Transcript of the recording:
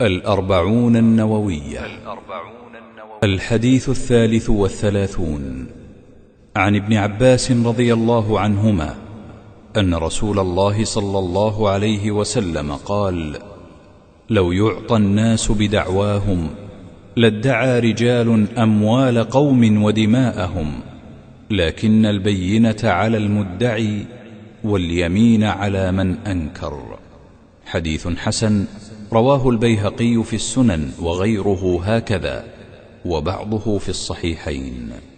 الأربعون النووية الحديث الثالث والثلاثون عن ابن عباس رضي الله عنهما أن رسول الله صلى الله عليه وسلم قال لو يعطى الناس بدعواهم لادعى رجال أموال قوم ودماءهم لكن البينة على المدعي واليمين على من أنكر حديث حسن رواه البيهقي في السنن وغيره هكذا وبعضه في الصحيحين